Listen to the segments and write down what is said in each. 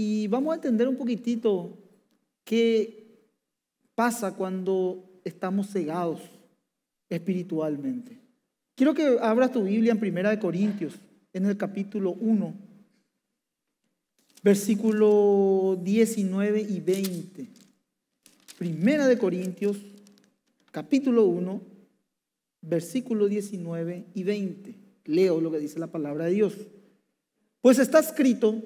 Y vamos a entender un poquitito qué pasa cuando estamos cegados espiritualmente. Quiero que abras tu Biblia en Primera de Corintios, en el capítulo 1, versículo 19 y 20. Primera de Corintios, capítulo 1, versículo 19 y 20. Leo lo que dice la palabra de Dios. Pues está escrito,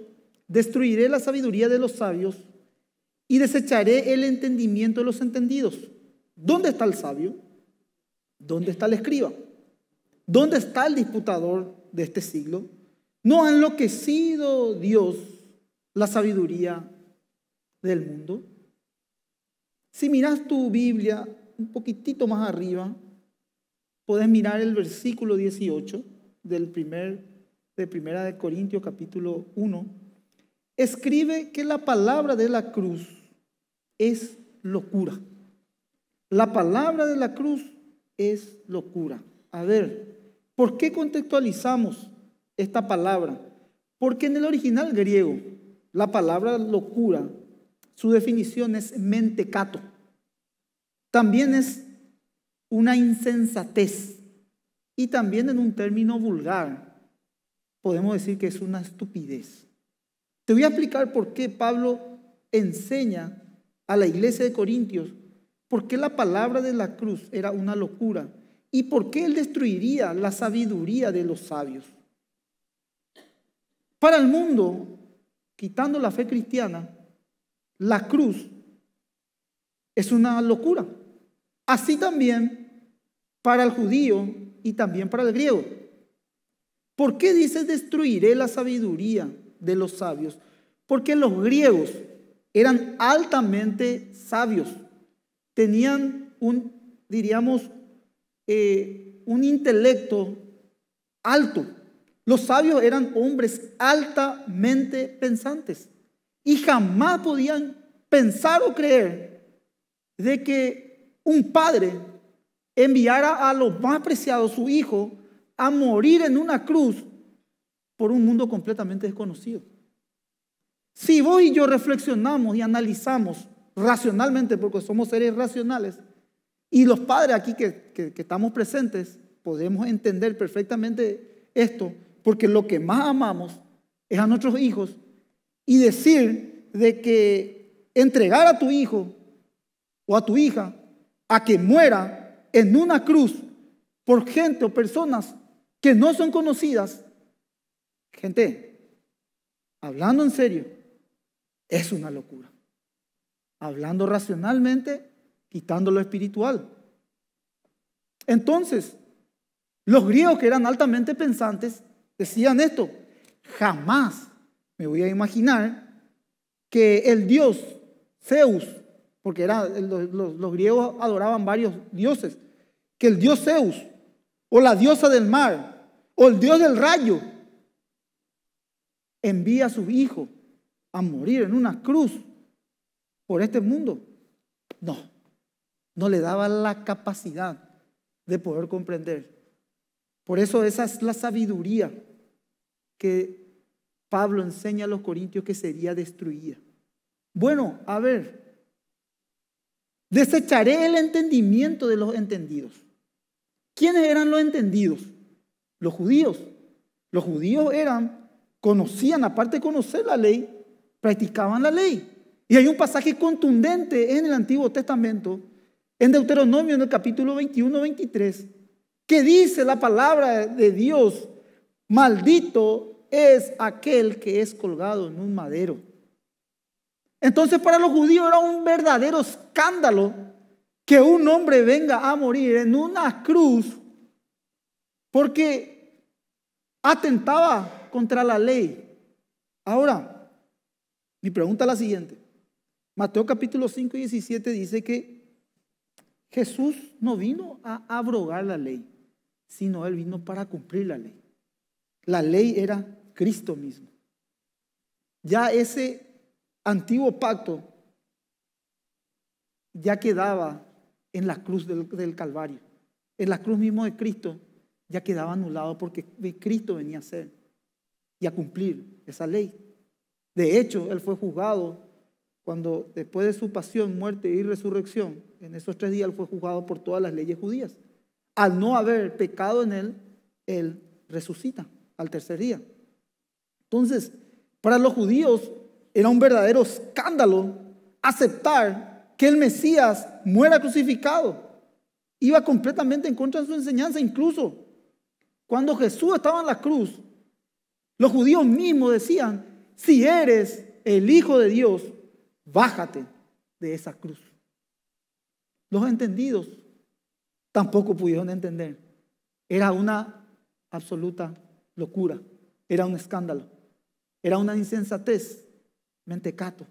Destruiré la sabiduría de los sabios y desecharé el entendimiento de los entendidos. ¿Dónde está el sabio? ¿Dónde está el escriba? ¿Dónde está el disputador de este siglo? ¿No ha enloquecido Dios la sabiduría del mundo? Si miras tu Biblia un poquitito más arriba, puedes mirar el versículo 18 del primer, de Primera de Corintios capítulo 1 escribe que la palabra de la cruz es locura. La palabra de la cruz es locura. A ver, ¿por qué contextualizamos esta palabra? Porque en el original griego, la palabra locura, su definición es mentecato. También es una insensatez. Y también en un término vulgar, podemos decir que es una estupidez. Te voy a explicar por qué Pablo enseña a la iglesia de Corintios por qué la palabra de la cruz era una locura y por qué él destruiría la sabiduría de los sabios. Para el mundo, quitando la fe cristiana, la cruz es una locura. Así también para el judío y también para el griego. ¿Por qué dice destruiré la sabiduría de los sabios, porque los griegos eran altamente sabios, tenían un, diríamos, eh, un intelecto alto. Los sabios eran hombres altamente pensantes y jamás podían pensar o creer de que un padre enviara a lo más preciado, su hijo, a morir en una cruz por un mundo completamente desconocido. Si vos y yo reflexionamos y analizamos racionalmente, porque somos seres racionales, y los padres aquí que, estamos presentes, podemos entender perfectamente esto, porque lo que más amamos es a nuestros hijos, y decir de que entregar a tu hijo o a tu hija a que muera en una cruz por gente o personas que no son conocidas, Gente, hablando en serio, es una locura. Hablando racionalmente, quitando lo espiritual. Entonces, los griegos que eran altamente pensantes decían esto, jamás me voy a imaginar que el dios Zeus, porque los, los, griegos adoraban varios dioses, que el dios Zeus, o la diosa del mar, o el dios del rayo, envía a sus hijos a morir en una cruz por este mundo? No, no le daba la capacidad de poder comprender. Por eso esa es la sabiduría que Pablo enseña a los corintios que sería destruida. Bueno, a ver, desecharé el entendimiento de los entendidos. ¿Quiénes eran los entendidos? Los judíos. Los judíos eran Conocían, aparte de conocer la ley, practicaban la ley. Y hay un pasaje contundente en el Antiguo Testamento, en Deuteronomio, en el capítulo 21-23, que dice la palabra de Dios, maldito es aquel que es colgado en un madero. Entonces para los judíos era un verdadero escándalo que un hombre venga a morir en una cruz porque atentaba contra la ley. Ahora, mi pregunta es la siguiente. Mateo capítulo 5 y 17 dice que Jesús no vino a abrogar la ley, sino él vino para cumplir la ley. La ley era Cristo mismo. Ya ese antiguo pacto ya quedaba en la cruz del, del Calvario, en la cruz mismo de Cristo, ya quedaba anulado porque Cristo venía a ser y a cumplir esa ley. De hecho, él fue juzgado cuando después de su pasión, muerte y resurrección, en esos tres días él fue juzgado por todas las leyes judías. Al no haber pecado en él, él resucita al tercer día. Entonces, para los judíos era un verdadero escándalo aceptar que el Mesías muera crucificado. Iba completamente en contra de su enseñanza. Incluso cuando Jesús estaba en la cruz, los judíos mismos decían, si eres el Hijo de Dios, bájate de esa cruz. Los entendidos tampoco pudieron entender. Era una absoluta locura, era un escándalo, era una insensatez, mentecato.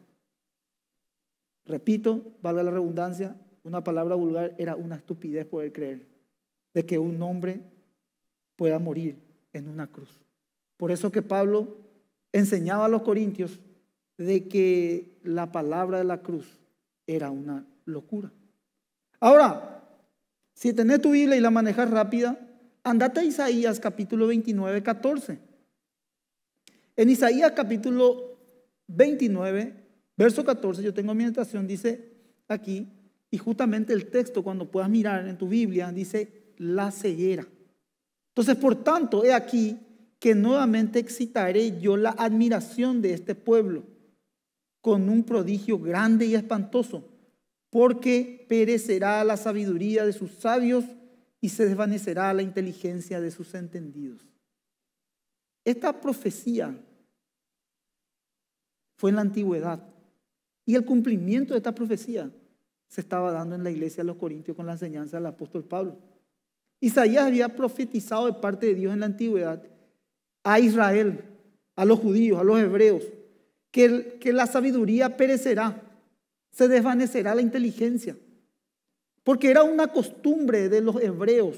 Repito, valga la redundancia, una palabra vulgar, era una estupidez poder creer de que un hombre pueda morir en una cruz. Por eso que Pablo enseñaba a los corintios de que la palabra de la cruz era una locura. Ahora, si tenés tu Biblia y la manejas rápida, andate a Isaías capítulo 29, 14. En Isaías capítulo 29, verso 14, yo tengo mi anotación, dice aquí, y justamente el texto cuando puedas mirar en tu Biblia, dice la ceguera. Entonces, por tanto, he aquí que nuevamente excitaré yo la admiración de este pueblo con un prodigio grande y espantoso, porque perecerá la sabiduría de sus sabios y se desvanecerá la inteligencia de sus entendidos. Esta profecía fue en la antigüedad y el cumplimiento de esta profecía se estaba dando en la iglesia de los Corintios con la enseñanza del apóstol Pablo. Isaías había profetizado de parte de Dios en la antigüedad a Israel, a los judíos, a los hebreos, que, la sabiduría perecerá, se desvanecerá la inteligencia. Porque era una costumbre de los hebreos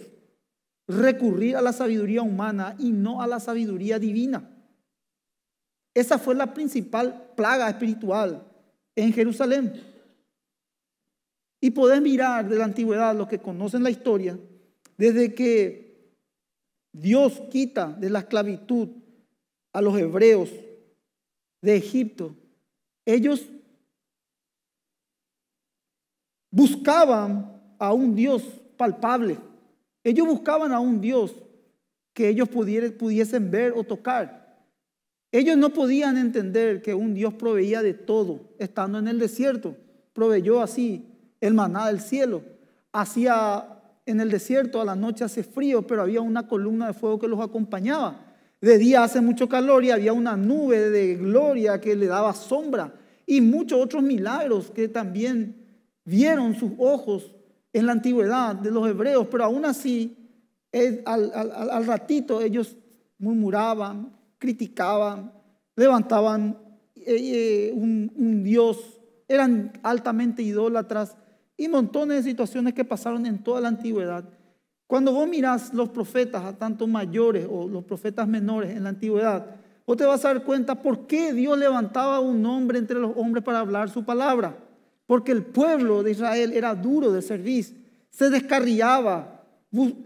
recurrir a la sabiduría humana y no a la sabiduría divina. Esa fue la principal plaga espiritual en Jerusalén. Y podés mirar de la antigüedad, los que conocen la historia, desde que Dios quita de la esclavitud a los hebreos de Egipto. Ellos buscaban a un Dios palpable. Ellos buscaban a un Dios que ellos pudiesen ver o tocar. Ellos no podían entender que un Dios proveía de todo, estando en el desierto. Proveyó así el maná del cielo, hacía en el desierto, a la noche hace frío, pero había una columna de fuego que los acompañaba. De día hace mucho calor y había una nube de gloria que le daba sombra y muchos otros milagros que también vieron sus ojos en la antigüedad de los hebreos, pero aún así al, ratito ellos murmuraban, criticaban, levantaban eh, eh, un, un dios, eran altamente idólatras y montones de situaciones que pasaron en toda la antigüedad. Cuando vos mirás los profetas, a tanto mayores o los profetas menores en la antigüedad, vos te vas a dar cuenta por qué Dios levantaba un hombre entre los hombres para hablar su palabra. Porque el pueblo de Israel era duro de servir, se descarriaba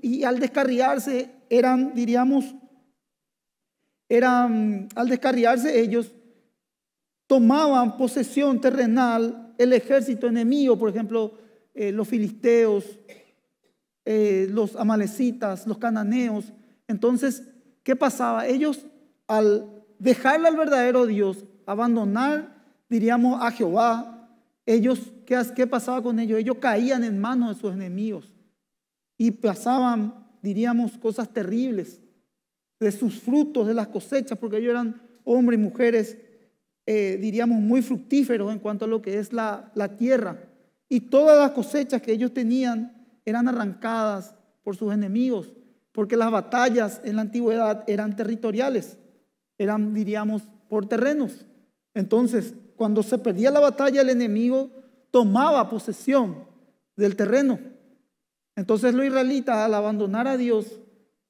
y al descarriarse eran, diríamos, eran, al descarriarse ellos, tomaban posesión terrenal el ejército enemigo, por ejemplo, eh, los filisteos, eh, los amalecitas, los cananeos. Entonces, ¿qué pasaba? Ellos al dejarle al verdadero Dios, abandonar, diríamos, a Jehová, ellos, ¿qué, pasaba con ellos? Ellos caían en manos de sus enemigos y pasaban, diríamos, cosas terribles de sus frutos, de las cosechas, porque ellos eran hombres y mujeres, eh, diríamos, muy fructíferos en cuanto a lo que es la, la tierra. Y todas las cosechas que ellos tenían eran arrancadas por sus enemigos, porque las batallas en la antigüedad eran territoriales, eran, diríamos, por terrenos. Entonces, cuando se perdía la batalla, el enemigo tomaba posesión del terreno. Entonces los israelitas, al abandonar a Dios,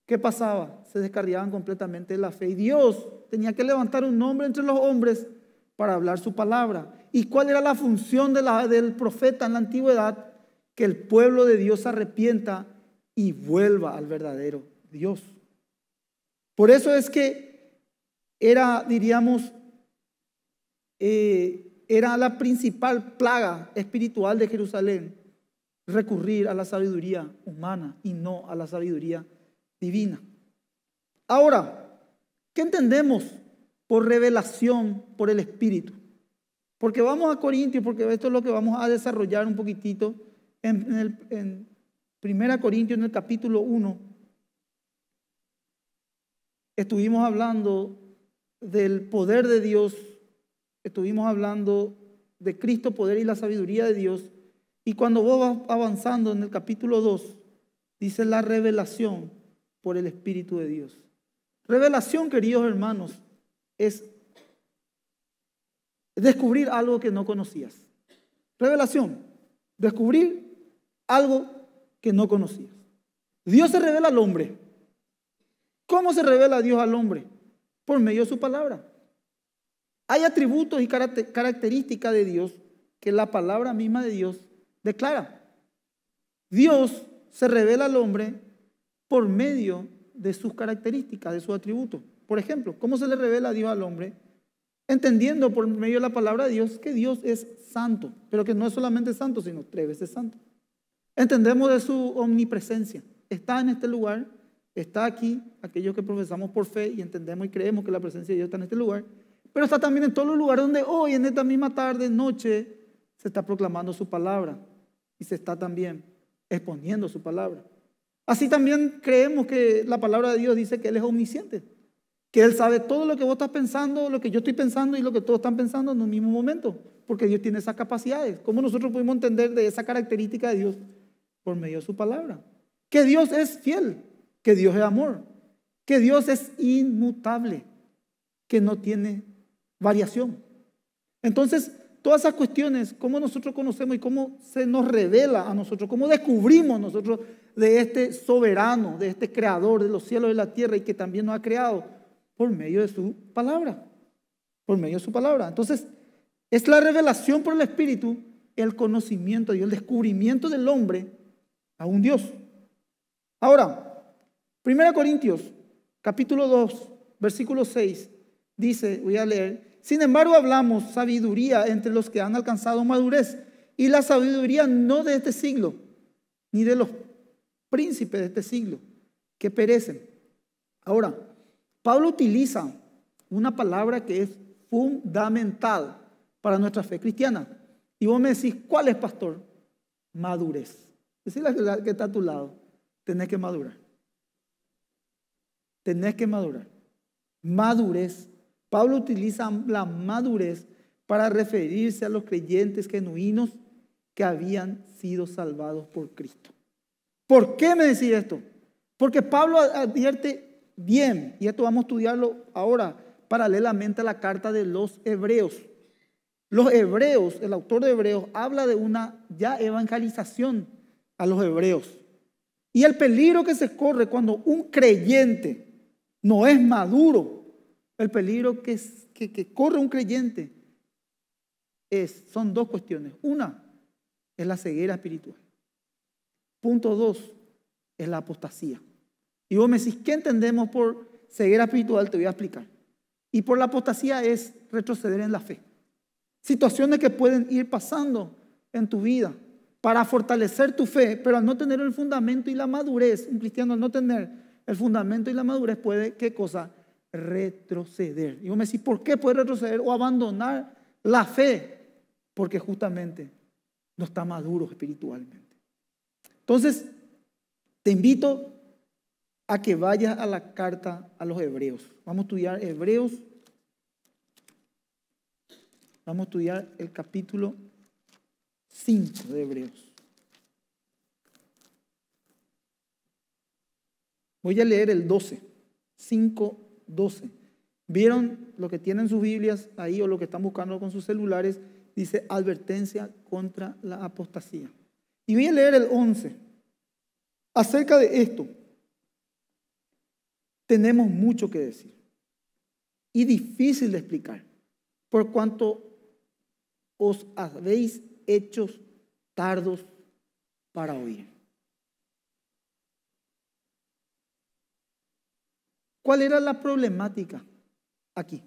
¿qué pasaba? Se descarriaban completamente la fe. Y Dios tenía que levantar un nombre entre los hombres para hablar su palabra. ¿Y cuál era la función de la, del profeta en la antigüedad? Que el pueblo de Dios arrepienta y vuelva al verdadero Dios. Por eso es que era, diríamos, eh, era la principal plaga espiritual de Jerusalén, recurrir a la sabiduría humana y no a la sabiduría divina. Ahora, ¿qué entendemos por revelación, por el Espíritu. Porque vamos a Corintios, porque esto es lo que vamos a desarrollar un poquitito en, el, 1 Corintios, en el capítulo 1. Estuvimos hablando del poder de Dios, estuvimos hablando de Cristo, poder y la sabiduría de Dios. Y cuando vos vas avanzando en el capítulo 2, dice la revelación por el Espíritu de Dios. Revelación, queridos hermanos, es descubrir algo que no conocías. Revelación, descubrir algo que no conocías. Dios se revela al hombre. ¿Cómo se revela Dios al hombre? Por medio de su palabra. Hay atributos y características de Dios que la palabra misma de Dios declara. Dios se revela al hombre por medio de sus características, de sus atributos. Por ejemplo, ¿cómo se le revela a Dios al hombre? Entendiendo por medio de la palabra de Dios que Dios es santo, pero que no es solamente santo, sino tres veces santo. Entendemos de su omnipresencia. Está en este lugar, está aquí, aquellos que profesamos por fe y entendemos y creemos que la presencia de Dios está en este lugar, pero está también en todos los lugares donde hoy, en esta misma tarde, noche, se está proclamando su palabra y se está también exponiendo su palabra. Así también creemos que la palabra de Dios dice que Él es omnisciente que Él sabe todo lo que vos estás pensando, lo que yo estoy pensando y lo que todos están pensando en un mismo momento, porque Dios tiene esas capacidades. ¿Cómo nosotros pudimos entender de esa característica de Dios? Por medio de su palabra. Que Dios es fiel, que Dios es amor, que Dios es inmutable, que no tiene variación. Entonces, todas esas cuestiones, cómo nosotros conocemos y cómo se nos revela a nosotros, cómo descubrimos nosotros de este soberano, de este creador de los cielos y la tierra y que también nos ha creado, por medio de su palabra. Por medio de su palabra. Entonces, es la revelación por el Espíritu, el conocimiento y el descubrimiento del hombre a un Dios. Ahora, 1 Corintios, capítulo 2, versículo 6, dice, voy a leer, sin embargo hablamos sabiduría entre los que han alcanzado madurez y la sabiduría no de este siglo, ni de los príncipes de este siglo, que perecen. Ahora, Pablo utiliza una palabra que es fundamental para nuestra fe cristiana. Y vos me decís, ¿cuál es, pastor? Madurez. Esa es la que está a tu lado. Tenés que madurar. Tenés que madurar. Madurez. Pablo utiliza la madurez para referirse a los creyentes genuinos que habían sido salvados por Cristo. ¿Por qué me decís esto? Porque Pablo advierte bien, y esto vamos a estudiarlo ahora paralelamente a la carta de los hebreos. Los hebreos, el autor de Hebreos, habla de una ya evangelización a los hebreos. Y el peligro que se corre cuando un creyente no es maduro, el peligro que, que, corre un creyente es, son dos cuestiones. Una es la ceguera espiritual. Punto dos es la apostasía. Y vos me decís, ¿qué entendemos por ceguera espiritual? Te voy a explicar. Y por la apostasía es retroceder en la fe. Situaciones que pueden ir pasando en tu vida para fortalecer tu fe, pero al no tener el fundamento y la madurez, un cristiano al no tener el fundamento y la madurez puede, ¿qué cosa? Retroceder. Y vos me decís, ¿por qué puede retroceder o abandonar la fe? Porque justamente no está maduro espiritualmente. Entonces, te invito a que vayas a la carta a los hebreos. Vamos a estudiar hebreos. Vamos a estudiar el capítulo 5 de hebreos. Voy a leer el 12, 5, 12. ¿Vieron lo que tienen sus Biblias ahí o lo que están buscando con sus celulares? Dice advertencia contra la apostasía. Y voy a leer el 11. Acerca de esto, tenemos mucho que decir y difícil de explicar, por cuanto os habéis hecho tardos para oír. ¿Cuál era la problemática aquí?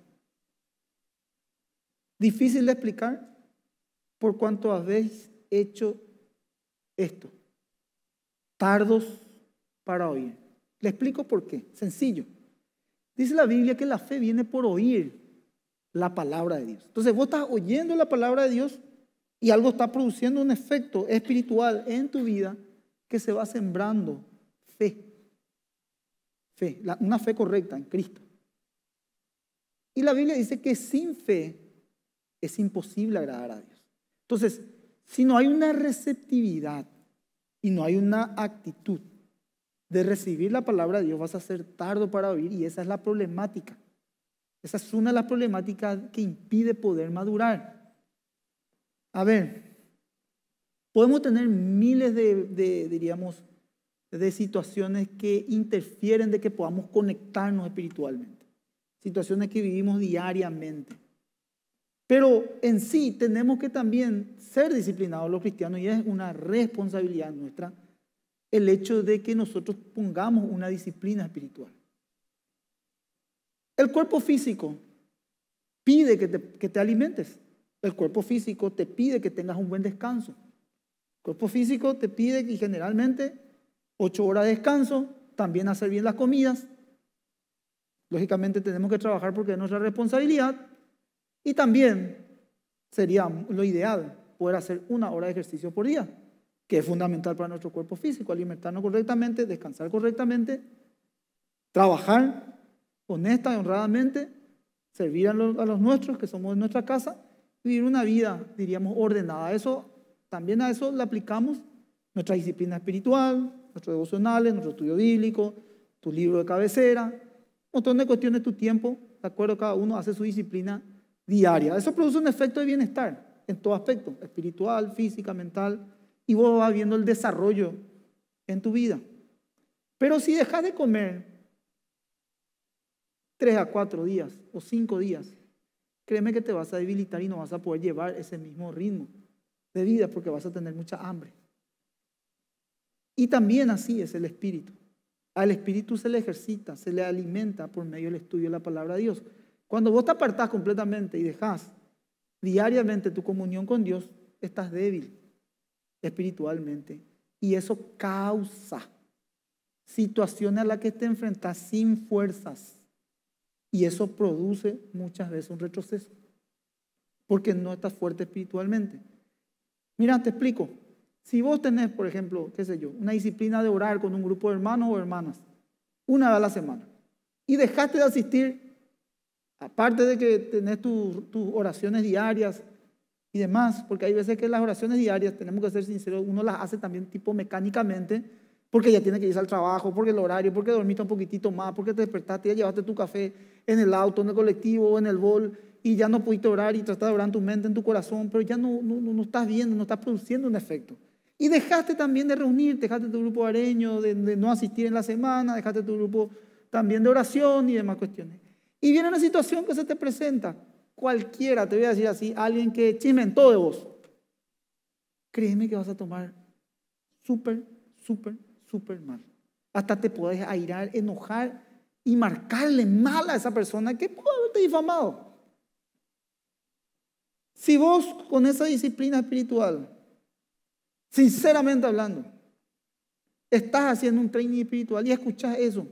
Difícil de explicar por cuanto habéis hecho esto. Tardos para oír. Le explico por qué. Sencillo. Dice la Biblia que la fe viene por oír la palabra de Dios. Entonces vos estás oyendo la palabra de Dios y algo está produciendo un efecto espiritual en tu vida que se va sembrando fe. Fe, una fe correcta en Cristo. Y la Biblia dice que sin fe es imposible agradar a Dios. Entonces, si no hay una receptividad y no hay una actitud de recibir la palabra de Dios vas a ser tardo para oír y esa es la problemática. Esa es una de las problemáticas que impide poder madurar. A ver, podemos tener miles de, de diríamos, de situaciones que interfieren de que podamos conectarnos espiritualmente, situaciones que vivimos diariamente. Pero en sí tenemos que también ser disciplinados los cristianos y es una responsabilidad nuestra el hecho de que nosotros pongamos una disciplina espiritual. El cuerpo físico pide que te, alimentes. El cuerpo físico te pide que tengas un buen descanso. El cuerpo físico te pide que generalmente ocho horas de descanso, también hacer bien las comidas. Lógicamente tenemos que trabajar porque es nuestra responsabilidad. Y también sería lo ideal poder hacer una hora de ejercicio por día que es fundamental para nuestro cuerpo físico, alimentarnos correctamente, descansar correctamente, trabajar honesta y honradamente, servir a los, nuestros, que somos en nuestra casa, vivir una vida, diríamos, ordenada. Eso, también a eso le aplicamos nuestra disciplina espiritual, nuestros devocionales, nuestro estudio bíblico, tu libro de cabecera, un montón de cuestiones, tu tiempo, de acuerdo, cada uno hace su disciplina diaria. Eso produce un efecto de bienestar en todo aspecto, espiritual, física, mental, y vos vas viendo el desarrollo en tu vida. Pero si dejas de comer tres a cuatro días o cinco días, créeme que te vas a debilitar y no vas a poder llevar ese mismo ritmo de vida porque vas a tener mucha hambre. Y también así es el espíritu. Al espíritu se le ejercita, se le alimenta por medio del estudio de la palabra de Dios. Cuando vos te apartás completamente y dejas diariamente tu comunión con Dios, estás débil espiritualmente. Y eso causa situaciones a las que te enfrentas sin fuerzas. Y eso produce muchas veces un retroceso, porque no estás fuerte espiritualmente. Mira, te explico. Si vos tenés, por ejemplo, qué sé yo, una disciplina de orar con un grupo de hermanos o hermanas, una vez a la semana, y dejaste de asistir, aparte de que tenés tus oraciones diarias, y demás, porque hay veces que las oraciones diarias, tenemos que ser sinceros, uno las hace también tipo mecánicamente, porque ya tiene que irse al trabajo, porque el horario, porque dormiste un poquitito más, porque te despertaste, ya llevaste tu café en el auto, en el colectivo, en el bol, y ya no pudiste orar y tratar de orar en tu mente, en tu corazón, pero ya no, no, no estás viendo, no estás produciendo un efecto. Y dejaste también de reunirte, dejaste tu grupo areño, de no asistir en la semana, dejaste tu grupo también de oración y demás cuestiones. Y viene una situación que se te presenta, cualquiera, te voy a decir así, alguien que todo de vos, créeme que vas a tomar súper, súper, súper mal. Hasta te podés airar, enojar y marcarle mal a esa persona que puede haberte difamado. Si vos con esa disciplina espiritual, sinceramente hablando, estás haciendo un training espiritual y escuchás eso,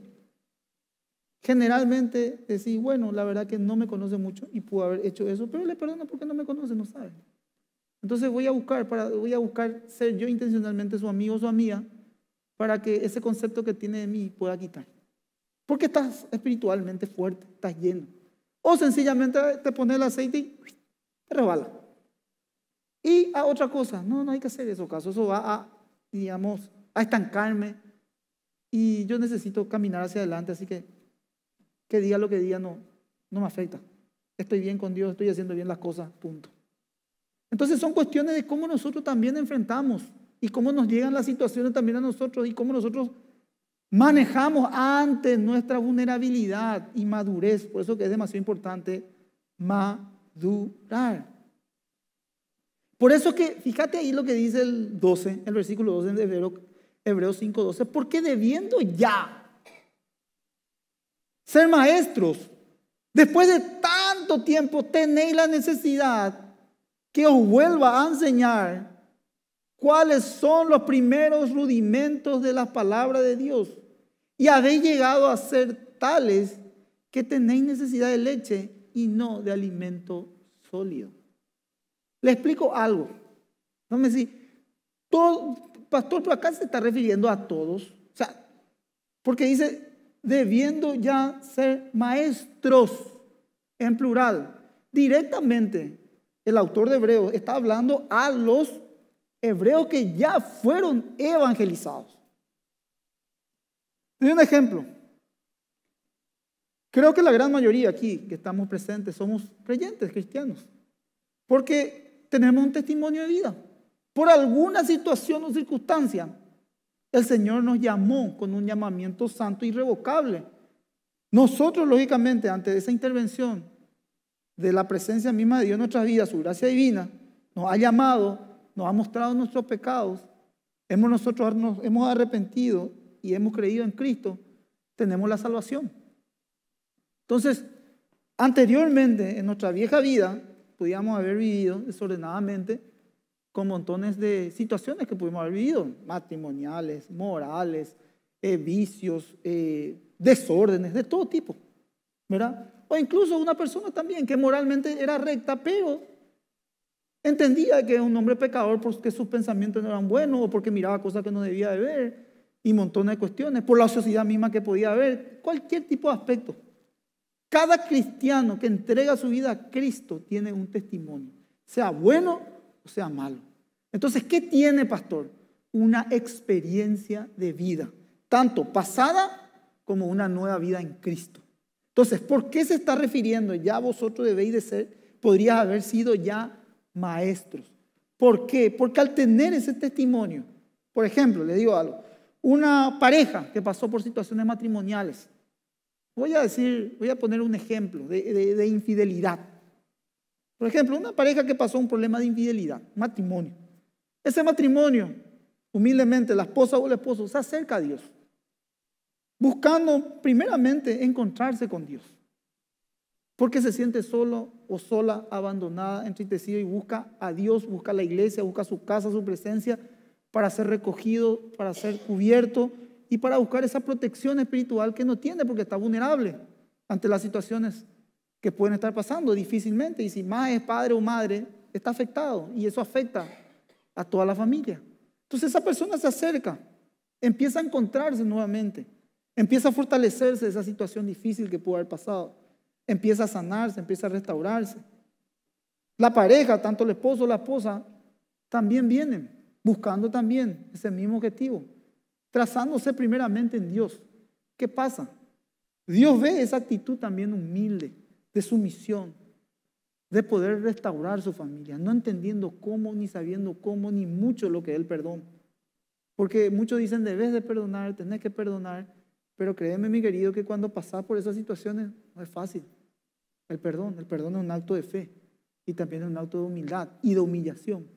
Generalmente decir bueno, la verdad que no me conoce mucho y pudo haber hecho eso, pero le perdono porque no me conoce, no sabe. Entonces voy a buscar, para, voy a buscar ser yo intencionalmente su amigo o su amiga para que ese concepto que tiene de mí pueda quitar. Porque estás espiritualmente fuerte, estás lleno. O sencillamente te pones el aceite y te rebala. Y a otra cosa, no, no hay que hacer eso, caso. Eso va a, digamos, a estancarme. Y yo necesito caminar hacia adelante, así que que diga lo que diga no, no me afecta. Estoy bien con Dios, estoy haciendo bien las cosas, punto. Entonces son cuestiones de cómo nosotros también enfrentamos y cómo nos llegan las situaciones también a nosotros y cómo nosotros manejamos ante nuestra vulnerabilidad y madurez. Por eso que es demasiado importante madurar. Por eso que, fíjate ahí lo que dice el 12, el versículo 12 de Hebreo, Hebreos 5, 12, porque debiendo ya ser maestros. Después de tanto tiempo tenéis la necesidad que os vuelva a enseñar cuáles son los primeros rudimentos de la palabra de Dios. Y habéis llegado a ser tales que tenéis necesidad de leche y no de alimento sólido. Le explico algo. No me si todo, pastor, pero acá se está refiriendo a todos. O sea, porque dice, debiendo ya ser maestros, en plural. Directamente, el autor de Hebreos está hablando a los hebreos que ya fueron evangelizados. Doy un ejemplo. Creo que la gran mayoría aquí que estamos presentes somos creyentes, cristianos, porque tenemos un testimonio de vida. Por alguna situación o circunstancia, el Señor nos llamó con un llamamiento santo e irrevocable. Nosotros, lógicamente, ante esa intervención de la presencia misma de Dios en nuestras vidas, su gracia divina, nos ha llamado, nos ha mostrado nuestros pecados, hemos nosotros hemos arrepentido y hemos creído en Cristo, tenemos la salvación. Entonces, anteriormente, en nuestra vieja vida, podíamos haber vivido desordenadamente, con montones de situaciones que pudimos haber vivido, matrimoniales, morales, eh, vicios, eh, desórdenes de todo tipo, ¿verdad? O incluso una persona también que moralmente era recta, pero entendía que un hombre pecador porque sus pensamientos no eran buenos o porque miraba cosas que no debía de ver y montones de cuestiones, por la sociedad misma que podía haber, cualquier tipo de aspecto. Cada cristiano que entrega su vida a Cristo tiene un testimonio, sea bueno sea malo. Entonces, ¿qué tiene, pastor? Una experiencia de vida, tanto pasada como una nueva vida en Cristo. Entonces, ¿por qué se está refiriendo? Ya vosotros debéis de ser, podrías haber sido ya maestros. ¿Por qué? Porque al tener ese testimonio, por ejemplo, le digo algo, una pareja que pasó por situaciones matrimoniales, voy a decir, voy a poner un ejemplo de infidelidad. Por ejemplo, una pareja que pasó un problema de infidelidad, matrimonio. Ese matrimonio, humildemente, la esposa o el esposo se acerca a Dios, buscando primeramente encontrarse con Dios, porque se siente solo o sola, abandonada, entristecida y busca a Dios, busca la iglesia, busca su casa, su presencia, para ser recogido, para ser cubierto y para buscar esa protección espiritual que no tiene porque está vulnerable ante las situaciones que pueden estar pasando difícilmente. Y si más es padre o madre, está afectado y eso afecta a toda la familia. Entonces esa persona se acerca, empieza a encontrarse nuevamente, empieza a fortalecerse de esa situación difícil que pudo haber pasado, empieza a sanarse, empieza a restaurarse. La pareja, tanto el esposo la esposa, también vienen buscando también ese mismo objetivo, trazándose primeramente en Dios. ¿Qué pasa? Dios ve esa actitud también humilde, de su misión, de poder restaurar su familia, no entendiendo cómo, ni sabiendo cómo, ni mucho lo que es el perdón. Porque muchos dicen, debes de perdonar, tenés que perdonar, pero créeme mi querido que cuando pasás por esas situaciones no es fácil. El perdón, el perdón es un acto de fe y también es un acto de humildad y de humillación.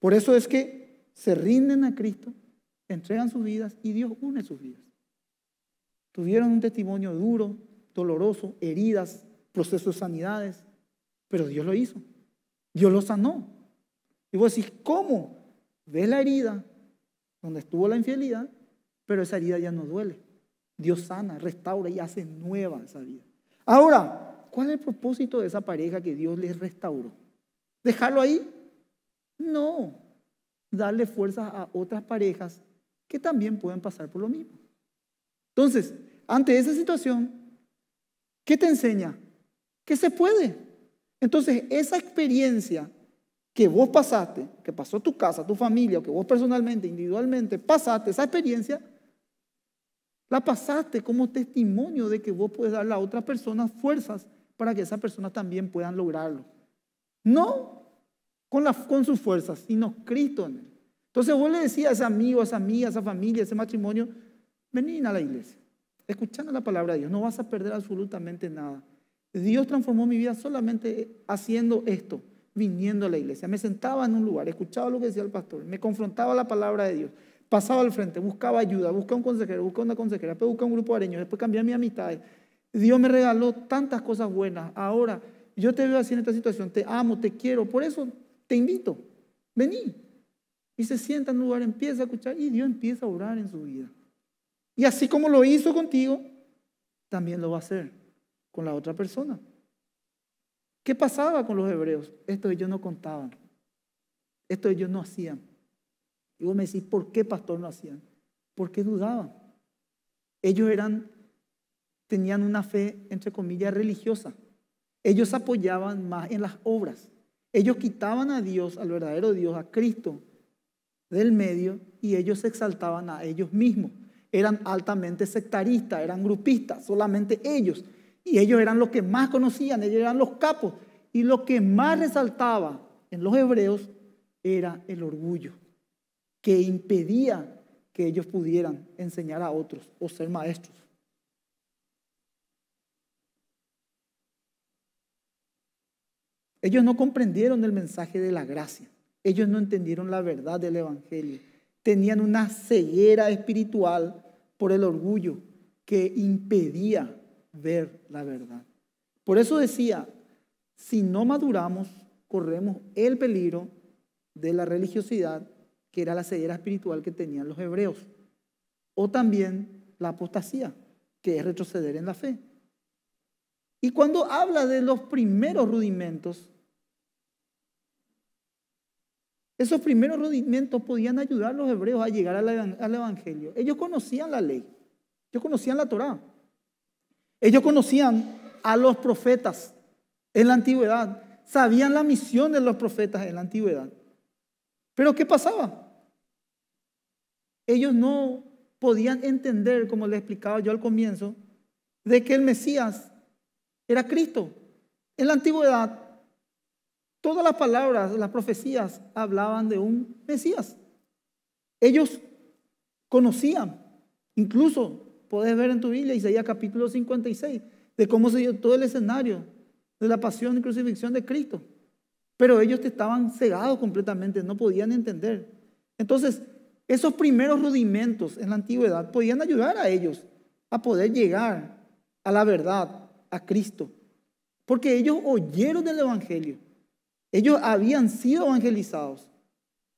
Por eso es que se rinden a Cristo, entregan sus vidas y Dios une sus vidas. Tuvieron un testimonio duro, doloroso, heridas, procesos de sanidades, pero Dios lo hizo. Dios lo sanó. Y vos decís, ¿cómo? Ves la herida donde estuvo la infidelidad, pero esa herida ya no duele. Dios sana, restaura y hace nueva esa vida. Ahora, ¿cuál es el propósito de esa pareja que Dios les restauró? ¿Dejarlo ahí? No. Darle fuerzas a otras parejas que también pueden pasar por lo mismo. Entonces, ante esa situación, ¿Qué te enseña? ¿Qué se puede. Entonces, esa experiencia que vos pasaste, que pasó tu casa, tu familia, o que vos personalmente, individualmente, pasaste esa experiencia, la pasaste como testimonio de que vos puedes dar a otras personas fuerzas para que esas personas también puedan lograrlo. No con, con sus fuerzas, sino Cristo en él. Entonces vos le decías a ese amigo, a esa amiga, a esa familia, a ese matrimonio, venid a la iglesia escuchando la palabra de Dios. No vas a perder absolutamente nada. Dios transformó mi vida solamente haciendo esto, viniendo a la iglesia. Me sentaba en un lugar, escuchaba lo que decía el pastor, me confrontaba la palabra de Dios, pasaba al frente, buscaba ayuda, buscaba un consejero, buscaba una consejera, después buscaba un grupo de areños, después cambiaba mi amistades. Dios me regaló tantas cosas buenas. Ahora yo te veo así en esta situación, te amo, te quiero, por eso te invito, vení. Y se sienta en un lugar, empieza a escuchar y Dios empieza a orar en su vida. Y así como lo hizo contigo, también lo va a hacer con la otra persona. ¿Qué pasaba con los hebreos? Esto ellos no contaban. Esto ellos no hacían. Y vos me decís, ¿por qué pastor no hacían? Porque dudaban. Ellos eran, tenían una fe, entre comillas, religiosa. Ellos apoyaban más en las obras. Ellos quitaban a Dios, al verdadero Dios, a Cristo, del medio, y ellos se exaltaban a ellos mismos eran altamente sectaristas, eran grupistas, solamente ellos. Y ellos eran los que más conocían, ellos eran los capos. Y lo que más resaltaba en los hebreos era el orgullo, que impedía que ellos pudieran enseñar a otros o ser maestros. Ellos no comprendieron el mensaje de la gracia. Ellos no entendieron la verdad del Evangelio. Tenían una ceguera espiritual por el orgullo que impedía ver la verdad. Por eso decía, si no maduramos, corremos el peligro de la religiosidad, que era la ceguera espiritual que tenían los hebreos, o también la apostasía, que es retroceder en la fe. Y cuando habla de los primeros rudimentos, esos primeros rudimentos podían ayudar a los hebreos a llegar al Evangelio. Ellos conocían la ley, ellos conocían la Torá, ellos conocían a los profetas en la antigüedad, sabían la misión de los profetas en la antigüedad. Pero ¿qué pasaba? Ellos no podían entender, como les explicaba yo al comienzo, de que el Mesías era Cristo. En la antigüedad Todas las palabras, las profecías hablaban de un Mesías. Ellos conocían, incluso puedes ver en tu Biblia, Isaías capítulo 56, de cómo se dio todo el escenario de la pasión y crucifixión de Cristo. Pero ellos estaban cegados completamente, no podían entender. Entonces, esos primeros rudimentos en la antigüedad podían ayudar a ellos a poder llegar a la verdad, a Cristo, porque ellos oyeron del Evangelio. Ellos habían sido evangelizados,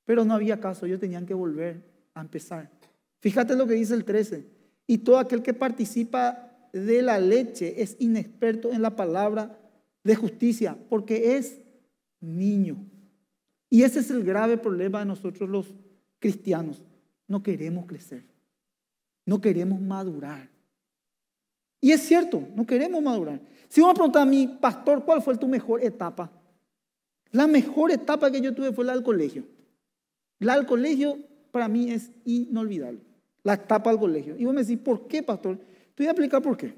pero no había caso, ellos tenían que volver a empezar. Fíjate lo que dice el 13. Y todo aquel que participa de la leche es inexperto en la palabra de justicia, porque es niño. Y ese es el grave problema de nosotros los cristianos. No queremos crecer, no queremos madurar. Y es cierto, no queremos madurar. Si uno pregunta a mi pastor, ¿cuál fue tu mejor etapa? La mejor etapa que yo tuve fue la del colegio. La del colegio para mí es inolvidable. La etapa del colegio. Y vos me decís, ¿por qué, pastor? Te voy a explicar por qué.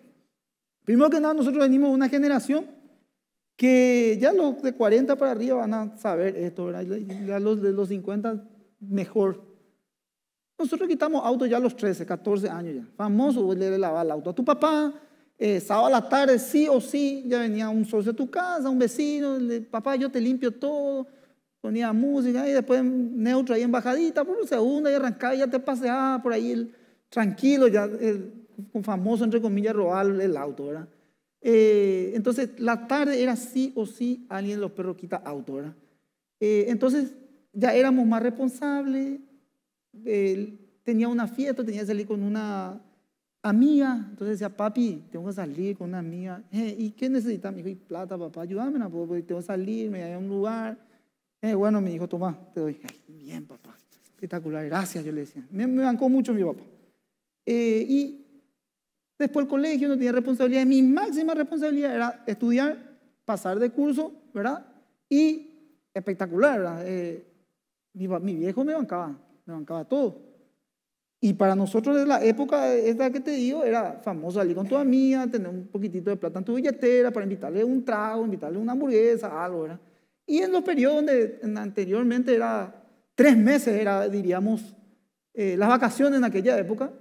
Primero que nada, nosotros venimos de una generación que ya los de 40 para arriba van a saber esto, Ya los de los 50 mejor. Nosotros quitamos auto ya a los 13, 14 años ya. Famoso, le lavar el auto a tu papá, eh, sábado a la tarde, sí o sí, ya venía un socio de tu casa, un vecino, papá, yo te limpio todo, ponía música y después neutro ahí en bajadita, por un segundo y arrancaba y ya te paseaba por ahí tranquilo, ya el, famoso, entre comillas, robar el auto, ¿verdad? Eh, entonces, la tarde era sí o sí alguien de los perros auto, ¿verdad? Eh, entonces, ya éramos más responsables, tenía una fiesta, tenía que salir con una mía, Entonces decía, papi, tengo que salir con una amiga. Eh, ¿Y qué necesitas? Me dijo, plata, papá, ayúdame, ¿no? porque pues, tengo que salir, me voy a un lugar. Eh, bueno, me dijo, toma, te doy. bien, papá, espectacular, gracias, yo le decía. Me, bancó mucho mi papá. Eh, y después el colegio no tenía responsabilidad. Mi máxima responsabilidad era estudiar, pasar de curso, ¿verdad? Y espectacular, ¿verdad? mi viejo me bancaba, me bancaba todo. Y para nosotros la época esta que te digo era famoso salir con tu amiga, tener un poquitito de plata en tu billetera para invitarle un trago, invitarle una hamburguesa, algo, ¿verdad? Y en los periodos donde anteriormente era tres meses, era, diríamos, eh, las vacaciones en aquella época,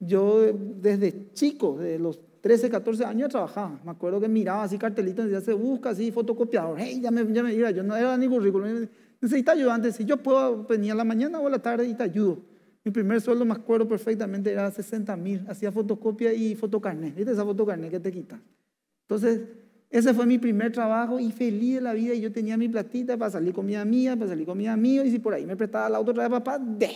yo desde chico, de los 13, 14 años trabajaba. Me acuerdo que miraba así cartelitos, decía, se busca así, fotocopiador. Hey, ya me, ya iba. Yo no era ni currículum. Necesita ayudante. Si yo puedo venir a la mañana o a la tarde y te ayudo. Mi primer sueldo, me acuerdo perfectamente, era 60 mil. Hacía fotocopia y fotocarnet. ¿Viste esa fotocarnet que te quitan? Entonces, ese fue mi primer trabajo y feliz de la vida. Y yo tenía mi platita para salir con mi amiga, para salir con mía. Y si por ahí me prestaba el auto otra vez, papá, de.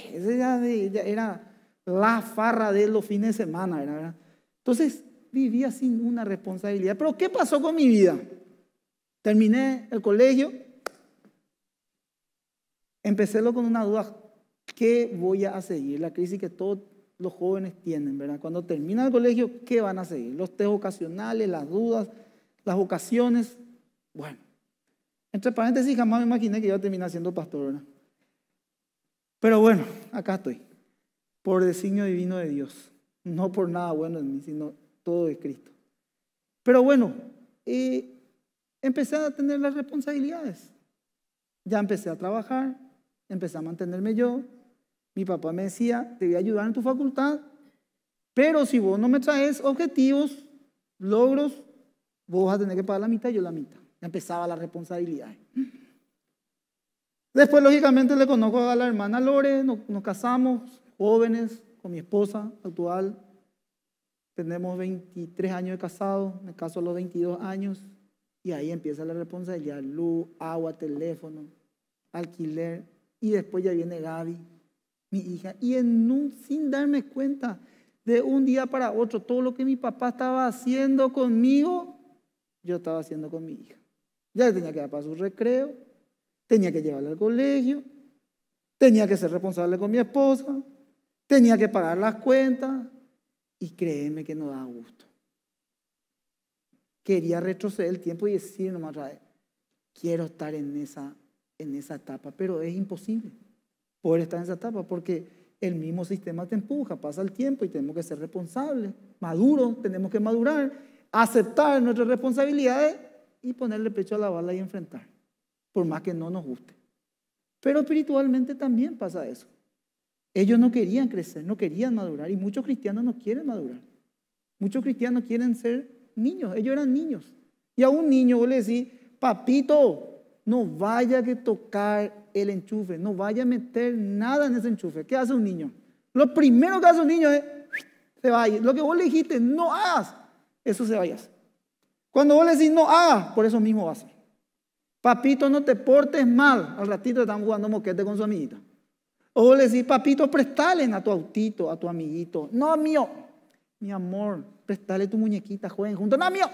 ya, era la farra de los fines de semana, ¿verdad? Entonces, vivía sin una responsabilidad. Pero, ¿qué pasó con mi vida? Terminé el colegio, Empecé con una duda ¿Qué voy a seguir? La crisis que todos los jóvenes tienen, ¿verdad? Cuando termina el colegio, ¿qué van a seguir? Los test ocasionales, las dudas, las ocasiones. Bueno, entre paréntesis, jamás me imaginé que iba a terminar siendo pastor, ¿verdad? Pero bueno, acá estoy, por designio divino de Dios, no por nada bueno en mí, sino todo de Cristo. Pero bueno, eh, empecé a tener las responsabilidades. Ya empecé a trabajar, empecé a mantenerme yo, mi papá me decía, te voy a ayudar en tu facultad, pero si vos no me traes objetivos, logros, vos vas a tener que pagar la mitad y yo la mitad. Ya empezaba la responsabilidad. Después, lógicamente, le conozco a la hermana Lore, nos, casamos jóvenes con mi esposa actual. Tenemos 23 años de casado, me caso a los 22 años y ahí empieza la responsabilidad, luz, agua, teléfono, alquiler y después ya viene Gaby mi hija. Y sin darme cuenta, de un día para otro, todo lo que mi papá estaba haciendo conmigo, yo estaba haciendo con mi hija. Ya tenía que dar para su recreo, tenía que llevarla al colegio, tenía que ser responsable con mi esposa, tenía que pagar las cuentas y créeme que no da gusto. Quería retroceder el tiempo y decir nomás, quiero estar en esa, en esa etapa, pero es imposible poder estar en esa etapa, porque el mismo sistema te empuja, pasa el tiempo y tenemos que ser responsables, maduros, tenemos que madurar, aceptar nuestras responsabilidades y ponerle pecho a la bala y enfrentar, por más que no nos guste. Pero espiritualmente también pasa eso. Ellos no querían crecer, no querían madurar y muchos cristianos no quieren madurar. Muchos cristianos quieren ser niños, ellos eran niños. Y a un niño vos le decís, papito, no vaya que tocar el enchufe, no vaya a meter nada en ese enchufe. ¿Qué hace un niño? Lo primero que hace un niño es se vaya. Lo que vos le dijiste, no hagas, eso se vaya. Cuando vos le decís no hagas, por eso mismo va a Papito, no te portes mal. Al ratito están jugando moquete con su amiguita. O vos le decís, papito, prestale a tu autito, a tu amiguito. No, mío. Mi amor, prestale tu muñequita, jueguen juntos. No, mío.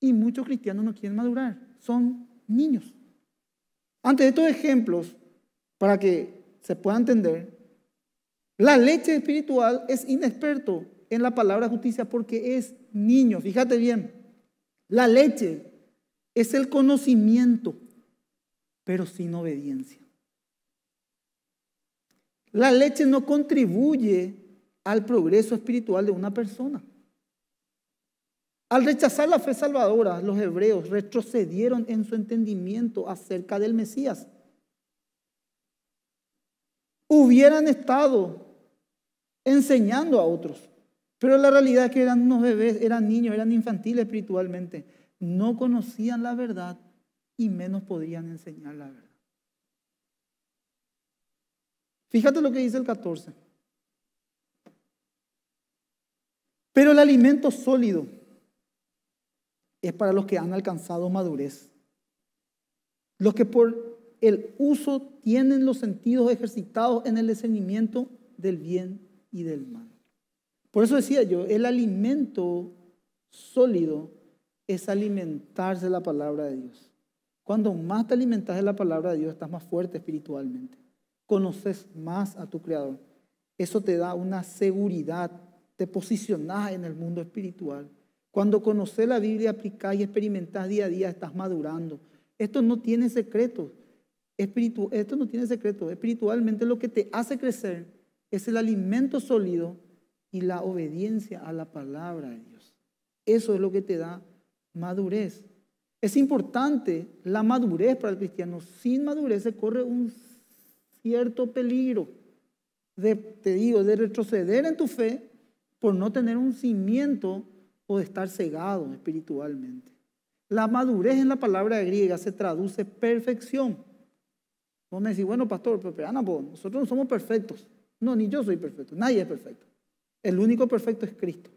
Y muchos cristianos no quieren madurar. Son niños. Antes de estos ejemplos, para que se pueda entender, la leche espiritual es inexperto en la palabra justicia porque es niño. Fíjate bien, la leche es el conocimiento, pero sin obediencia. La leche no contribuye al progreso espiritual de una persona. Al rechazar la fe salvadora, los hebreos retrocedieron en su entendimiento acerca del Mesías. Hubieran estado enseñando a otros, pero la realidad es que eran unos bebés, eran niños, eran infantiles espiritualmente. No conocían la verdad y menos podían enseñar la verdad. Fíjate lo que dice el 14. Pero el alimento sólido es para los que han alcanzado madurez. Los que por el uso tienen los sentidos ejercitados en el discernimiento del bien y del mal. Por eso decía yo, el alimento sólido es alimentarse de la palabra de Dios. Cuando más te alimentas de la palabra de Dios, estás más fuerte espiritualmente. Conoces más a tu Creador. Eso te da una seguridad, te posicionas en el mundo espiritual cuando conoces la Biblia, aplicás y experimentás día a día, estás madurando. Esto no tiene secretos. esto no tiene secreto. Espiritualmente lo que te hace crecer es el alimento sólido y la obediencia a la palabra de Dios. Eso es lo que te da madurez. Es importante la madurez para el cristiano. Sin madurez se corre un cierto peligro de, te digo, de retroceder en tu fe por no tener un cimiento o de estar cegado espiritualmente. La madurez en la palabra griega se traduce perfección. Vos me decís, bueno, pastor, pero nosotros no somos perfectos. No, ni yo soy perfecto, nadie es perfecto. El único perfecto es Cristo.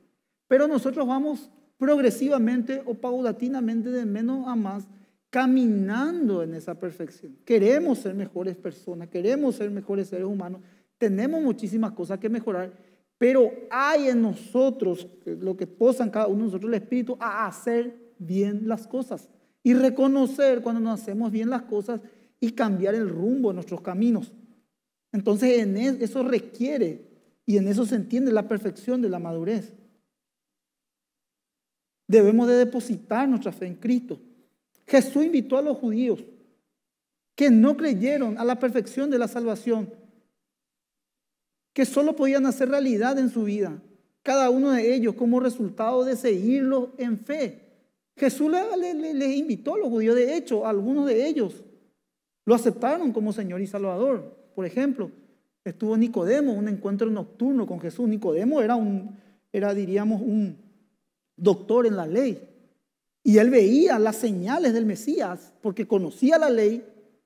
Pero nosotros vamos progresivamente o paulatinamente de menos a más caminando en esa perfección. Queremos ser mejores personas, queremos ser mejores seres humanos, tenemos muchísimas cosas que mejorar pero hay en nosotros, eh, lo que posa en cada uno de nosotros el Espíritu, a hacer bien las cosas y reconocer cuando no hacemos bien las cosas y cambiar el rumbo de nuestros caminos. Entonces en eso requiere y en eso se entiende la perfección de la madurez. Debemos de depositar nuestra fe en Cristo. Jesús invitó a los judíos que no creyeron a la perfección de la salvación que solo podían hacer realidad en su vida, cada uno de ellos como resultado de seguirlo en fe. Jesús les, invitó a los judíos, de hecho, algunos de ellos lo aceptaron como Señor y Salvador. Por ejemplo, estuvo Nicodemo, un encuentro nocturno con Jesús. Nicodemo era un, era diríamos un doctor en la ley. Y él veía las señales del Mesías porque conocía la ley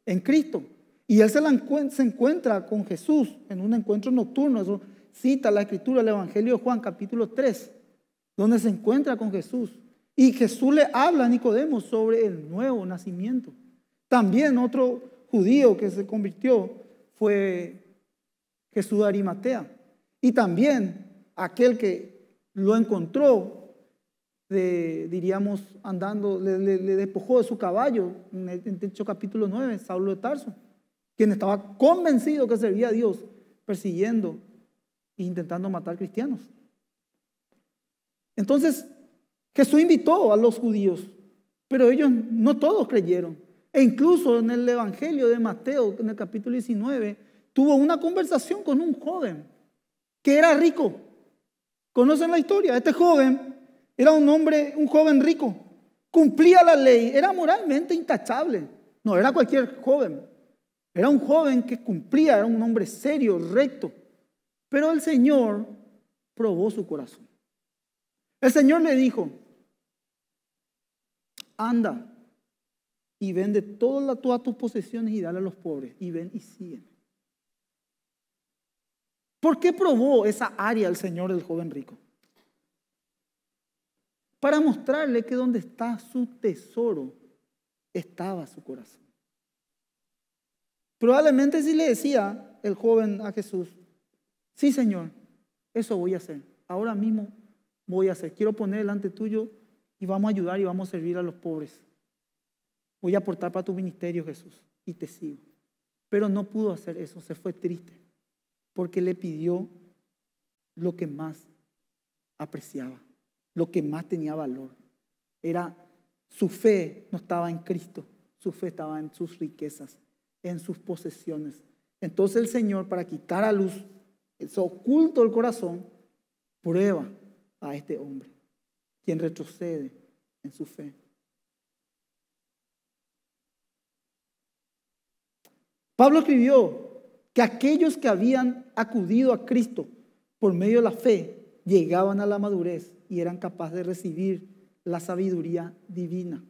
en Cristo. Y él se, encuentra con Jesús en un encuentro nocturno. Eso cita la escritura, del Evangelio de Juan, capítulo 3, donde se encuentra con Jesús. Y Jesús le habla a Nicodemo sobre el nuevo nacimiento. También otro judío que se convirtió fue Jesús de Arimatea. Y también aquel que lo encontró, diríamos, andando, le, despojó de su caballo, en el, capítulo 9, Saulo de Tarso quien estaba convencido que servía a Dios, persiguiendo e intentando matar cristianos. Entonces, Jesús invitó a los judíos, pero ellos no todos creyeron. E incluso en el Evangelio de Mateo, en el capítulo 19, tuvo una conversación con un joven que era rico. ¿Conocen la historia? Este joven era un hombre, un joven rico, cumplía la ley, era moralmente intachable. No era cualquier joven, era un joven que cumplía, era un hombre serio, recto. Pero el Señor probó su corazón. El Señor le dijo, anda y vende todas, todas tus posesiones y dale a los pobres y ven y sígueme. ¿Por qué probó esa área el Señor del joven rico? Para mostrarle que donde está su tesoro estaba su corazón. Probablemente sí le decía el joven a Jesús, sí Señor, eso voy a hacer, ahora mismo voy a hacer, quiero poner delante tuyo y vamos a ayudar y vamos a servir a los pobres. Voy a aportar para tu ministerio Jesús y te sigo. Pero no pudo hacer eso, se fue triste, porque le pidió lo que más apreciaba, lo que más tenía valor. Era su fe no estaba en Cristo, su fe estaba en sus riquezas en sus posesiones. Entonces el Señor, para quitar a luz, se oculto el corazón, prueba a este hombre, quien retrocede en su fe. Pablo escribió que aquellos que habían acudido a Cristo por medio de la fe llegaban a la madurez y eran capaces de recibir la sabiduría divina.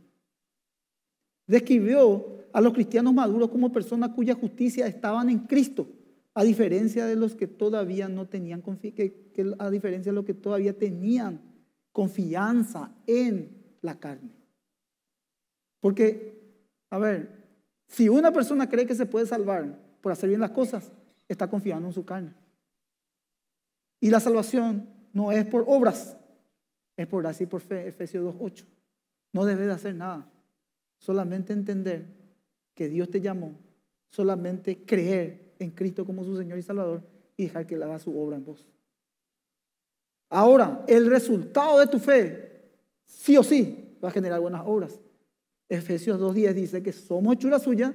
Describió a los cristianos maduros como personas cuya justicia estaban en Cristo, a diferencia de los que todavía no tenían a diferencia de los que todavía tenían confianza en la carne. Porque, a ver, si una persona cree que se puede salvar por hacer bien las cosas, está confiando en su carne. Y la salvación no es por obras, es por así por fe, Efesios 2.8. No debe de hacer nada, solamente entender que Dios te llamó, solamente creer en Cristo como su Señor y Salvador y dejar que Él haga su obra en vos. Ahora, el resultado de tu fe, sí o sí, va a generar buenas obras. Efesios 2.10 dice que somos hechura suya,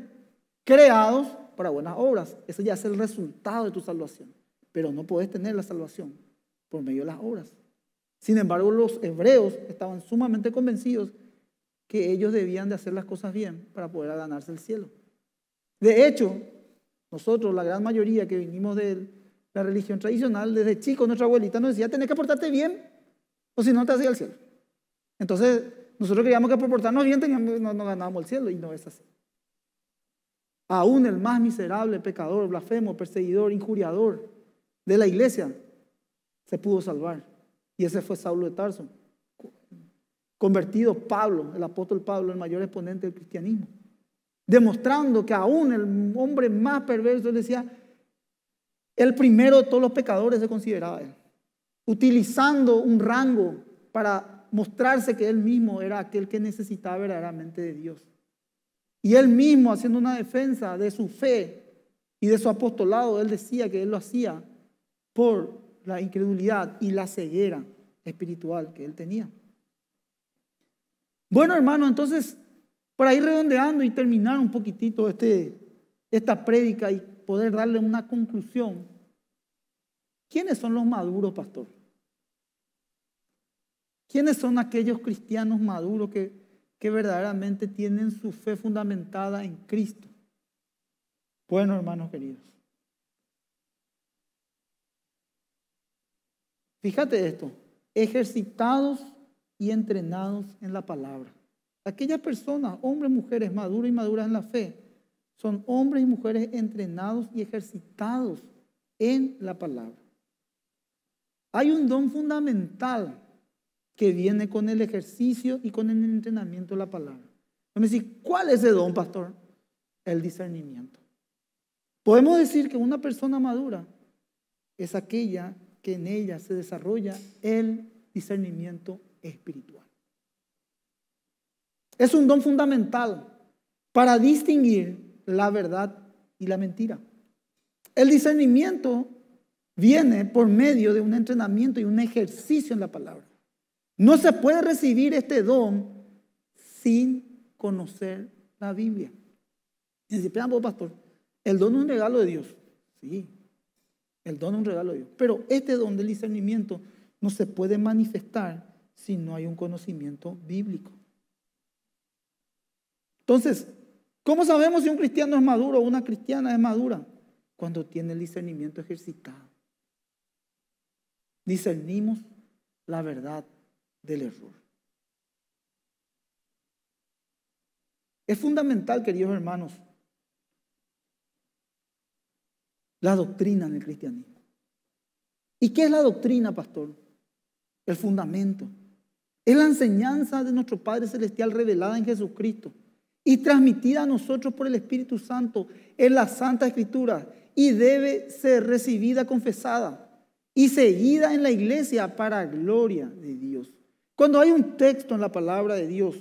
creados para buenas obras. Ese ya es el resultado de tu salvación. Pero no puedes tener la salvación por medio de las obras. Sin embargo, los hebreos estaban sumamente convencidos que ellos debían de hacer las cosas bien para poder ganarse el cielo. De hecho, nosotros, la gran mayoría que vinimos de la religión tradicional, desde chicos nuestra abuelita nos decía, tenés que portarte bien o si no te hacía el cielo. Entonces, nosotros creíamos que por portarnos bien teníamos, no, ganábamos el cielo y no es así. Aún el más miserable pecador, blasfemo, perseguidor, injuriador de la iglesia se pudo salvar. Y ese fue Saulo de Tarso convertido Pablo, el apóstol Pablo, el mayor exponente del cristianismo, demostrando que aún el hombre más perverso él decía, el primero de todos los pecadores se consideraba él, utilizando un rango para mostrarse que él mismo era aquel que necesitaba verdaderamente de Dios. Y él mismo haciendo una defensa de su fe y de su apostolado, él decía que él lo hacía por la incredulidad y la ceguera espiritual que él tenía. Bueno, hermano, entonces, para ir redondeando y terminar un poquitito este, esta prédica y poder darle una conclusión. ¿Quiénes son los maduros, pastor? ¿Quiénes son aquellos cristianos maduros que verdaderamente tienen su fe fundamentada en Cristo? Bueno, hermanos queridos. Fíjate esto, ejercitados y entrenados en la palabra. Aquellas personas, hombres, mujeres maduras y maduras en la fe, son hombres y mujeres entrenados y ejercitados en la palabra. Hay un don fundamental que viene con el ejercicio y con el entrenamiento de la palabra. Vamos ¿cuál es el don, pastor? El discernimiento. Podemos decir que una persona madura es aquella que en ella se desarrolla el discernimiento espiritual. Es un don fundamental para distinguir la verdad y la mentira. El discernimiento viene por medio de un entrenamiento y un ejercicio en la palabra. No se puede recibir este don sin conocer la Biblia. Y pastor, el don es un regalo de Dios. Sí, el don es un regalo de Dios. Pero este don del discernimiento no se puede manifestar si no hay un conocimiento bíblico. Entonces, ¿cómo sabemos si un cristiano es maduro o una cristiana es madura? Cuando tiene el discernimiento ejercitado. Discernimos la verdad del error. Es fundamental, queridos hermanos, la doctrina en el cristianismo. ¿Y qué es la doctrina, pastor? El fundamento. Es la enseñanza de nuestro Padre Celestial revelada en Jesucristo y transmitida a nosotros por el Espíritu Santo en la Santa Escritura y debe ser recibida, confesada y seguida en la iglesia para gloria de Dios. Cuando hay un texto en la palabra de Dios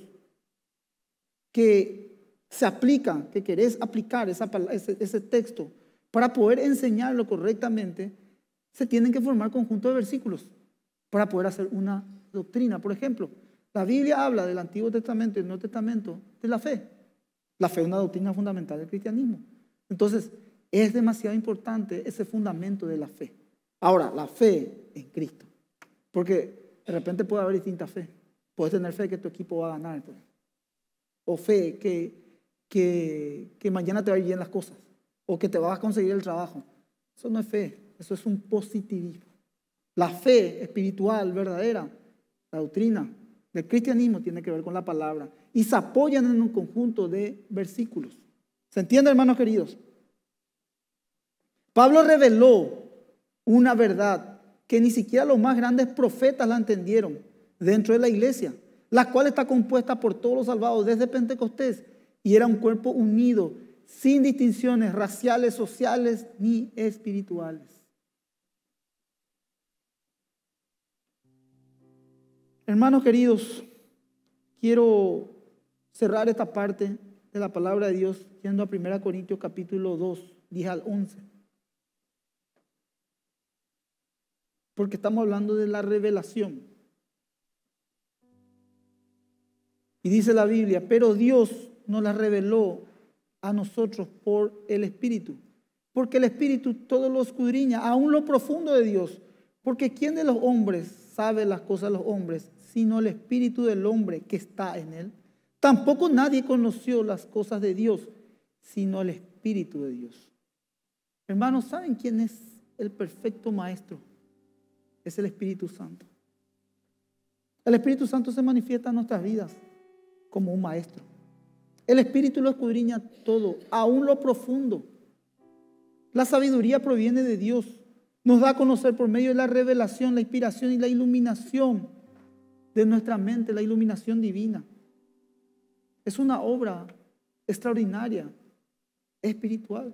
que se aplica, que querés aplicar ese, texto para poder enseñarlo correctamente, se tienen que formar conjunto de versículos para poder hacer una doctrina. Por ejemplo, la Biblia habla del Antiguo Testamento y el Nuevo Testamento de la fe. La fe es una doctrina fundamental del cristianismo. Entonces, es demasiado importante ese fundamento de la fe. Ahora, la fe en Cristo. Porque de repente puede haber distinta fe. Puedes tener fe que tu equipo va a ganar. O fe que, que, que mañana te va a ir bien las cosas. O que te vas a conseguir el trabajo. Eso no es fe. Eso es un positivismo. La fe espiritual verdadera la doctrina del cristianismo tiene que ver con la palabra y se apoyan en un conjunto de versículos. ¿Se entiende, hermanos queridos? Pablo reveló una verdad que ni siquiera los más grandes profetas la entendieron dentro de la iglesia, la cual está compuesta por todos los salvados desde Pentecostés y era un cuerpo unido, sin distinciones raciales, sociales ni espirituales. Hermanos queridos, quiero cerrar esta parte de la palabra de Dios yendo a 1 Corintios capítulo 2, 10 al 11. Porque estamos hablando de la revelación. Y dice la Biblia, pero Dios nos la reveló a nosotros por el Espíritu. Porque el Espíritu todo lo escudriña, aún lo profundo de Dios. Porque ¿quién de los hombres sabe las cosas de los hombres, sino el espíritu del hombre que está en él. Tampoco nadie conoció las cosas de Dios, sino el espíritu de Dios. Hermanos, ¿saben quién es el perfecto maestro? Es el Espíritu Santo. El Espíritu Santo se manifiesta en nuestras vidas como un maestro. El Espíritu lo escudriña todo, aún lo profundo. La sabiduría proviene de Dios. Nos da a conocer por medio de la revelación, la inspiración y la iluminación de nuestra mente, la iluminación divina. Es una obra extraordinaria, espiritual.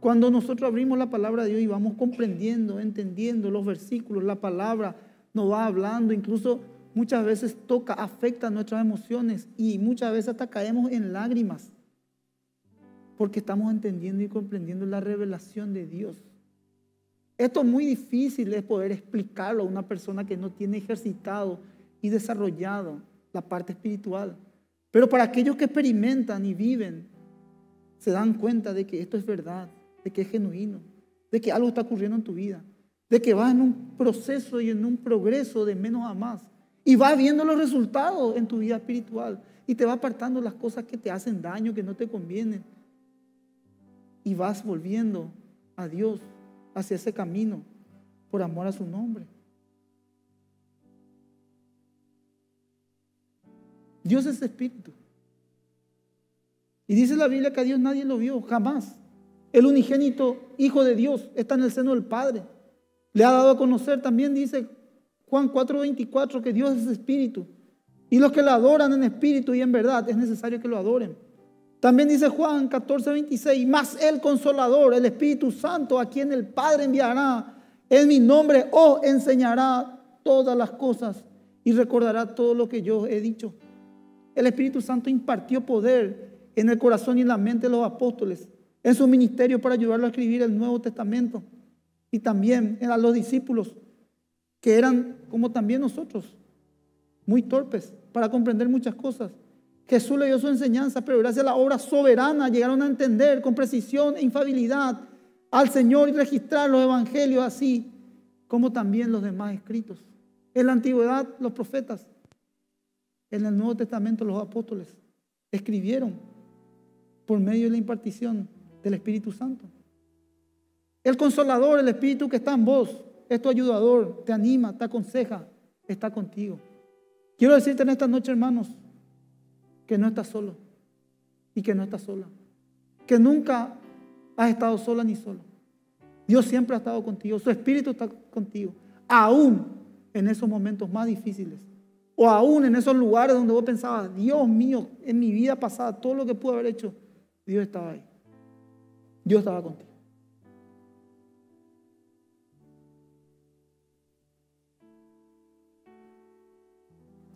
Cuando nosotros abrimos la palabra de Dios y vamos comprendiendo, entendiendo los versículos, la palabra nos va hablando, incluso muchas veces toca, afecta nuestras emociones y muchas veces hasta caemos en lágrimas, porque estamos entendiendo y comprendiendo la revelación de Dios. Esto es muy difícil es poder explicarlo a una persona que no tiene ejercitado y desarrollado la parte espiritual. Pero para aquellos que experimentan y viven, se dan cuenta de que esto es verdad, de que es genuino, de que algo está ocurriendo en tu vida, de que vas en un proceso y en un progreso de menos a más. Y vas viendo los resultados en tu vida espiritual y te va apartando las cosas que te hacen daño, que no te convienen. Y vas volviendo a Dios hacia ese camino por amor a su nombre. Dios es espíritu. Y dice la Biblia que a Dios nadie lo vio, jamás. El unigénito Hijo de Dios está en el seno del Padre. Le ha dado a conocer, también dice Juan 4:24, que Dios es espíritu. Y los que la adoran en espíritu y en verdad, es necesario que lo adoren. También dice Juan 14:26, más el consolador, el Espíritu Santo, a quien el Padre enviará en mi nombre, o oh, enseñará todas las cosas y recordará todo lo que yo he dicho el Espíritu Santo impartió poder en el corazón y en la mente de los apóstoles, en su ministerio para ayudarlo a escribir el Nuevo Testamento y también a los discípulos, que eran como también nosotros, muy torpes para comprender muchas cosas. Jesús le dio su enseñanza, pero gracias a la obra soberana llegaron a entender con precisión e infabilidad al Señor y registrar los evangelios así como también los demás escritos. En la antigüedad, los profetas en el Nuevo Testamento los apóstoles escribieron por medio de la impartición del Espíritu Santo. El consolador, el Espíritu que está en vos, es tu ayudador, te anima, te aconseja, está contigo. Quiero decirte en esta noche, hermanos, que no estás solo y que no estás sola. Que nunca has estado sola ni solo. Dios siempre ha estado contigo, su Espíritu está contigo, aún en esos momentos más difíciles o aún en esos lugares donde vos pensabas, Dios mío, en mi vida pasada, todo lo que pude haber hecho, Dios estaba ahí. Dios estaba contigo.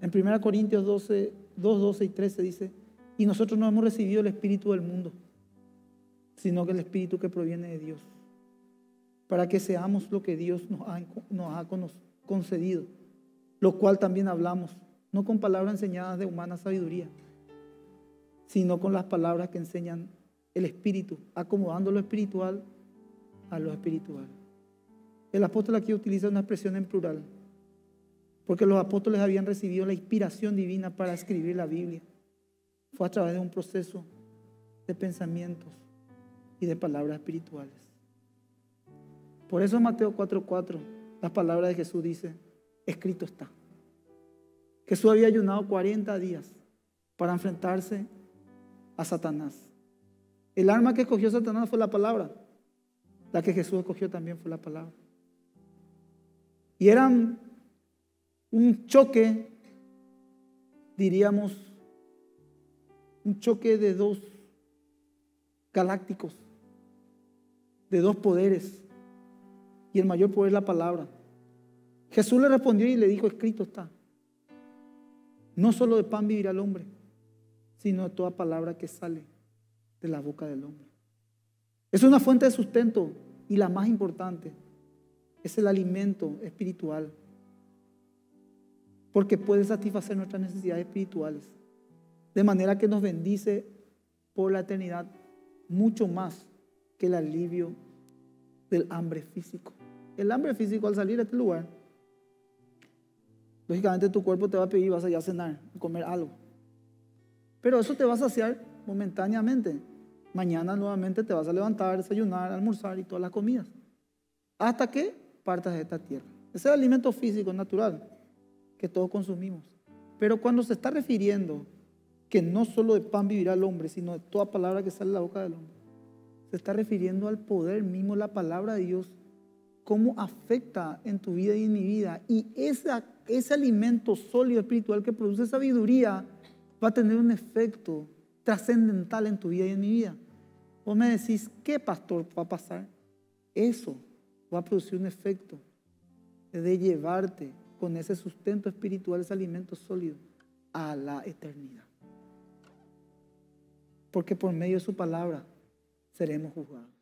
En 1 Corintios 12, 2, 12 y 13 dice, y nosotros no hemos recibido el Espíritu del mundo, sino que el Espíritu que proviene de Dios, para que seamos lo que Dios nos nos ha concedido lo cual también hablamos, no con palabras enseñadas de humana sabiduría, sino con las palabras que enseñan el espíritu, acomodando lo espiritual a lo espiritual. El apóstol aquí utiliza una expresión en plural, porque los apóstoles habían recibido la inspiración divina para escribir la Biblia. Fue a través de un proceso de pensamientos y de palabras espirituales. Por eso en Mateo 4:4, las palabras de Jesús dice, escrito está. Jesús había ayunado 40 días para enfrentarse a Satanás. El arma que escogió Satanás fue la palabra. La que Jesús escogió también fue la palabra. Y eran un choque, diríamos, un choque de dos galácticos, de dos poderes. Y el mayor poder es la palabra. Jesús le respondió y le dijo, escrito está. No solo de pan vivirá el hombre, sino de toda palabra que sale de la boca del hombre. Es una fuente de sustento y la más importante es el alimento espiritual, porque puede satisfacer nuestras necesidades espirituales, de manera que nos bendice por la eternidad mucho más que el alivio del hambre físico. El hambre físico al salir a este lugar Lógicamente tu cuerpo te va a pedir, vas a a cenar, a comer algo. Pero eso te va a saciar momentáneamente. Mañana nuevamente te vas a levantar, desayunar, almorzar y todas las comidas. Hasta que partas de esta tierra. Ese es el alimento físico, natural, que todos consumimos. Pero cuando se está refiriendo que no solo de pan vivirá el hombre, sino de toda palabra que sale de la boca del hombre, se está refiriendo al poder mismo, la palabra de Dios, cómo afecta en tu vida y en mi vida. Y esa ese alimento sólido espiritual que produce sabiduría va a tener un efecto trascendental en tu vida y en mi vida. Vos me decís, ¿qué pastor va a pasar? Eso va a producir un efecto de llevarte con ese sustento espiritual, ese alimento sólido, a la eternidad. Porque por medio de su palabra seremos juzgados.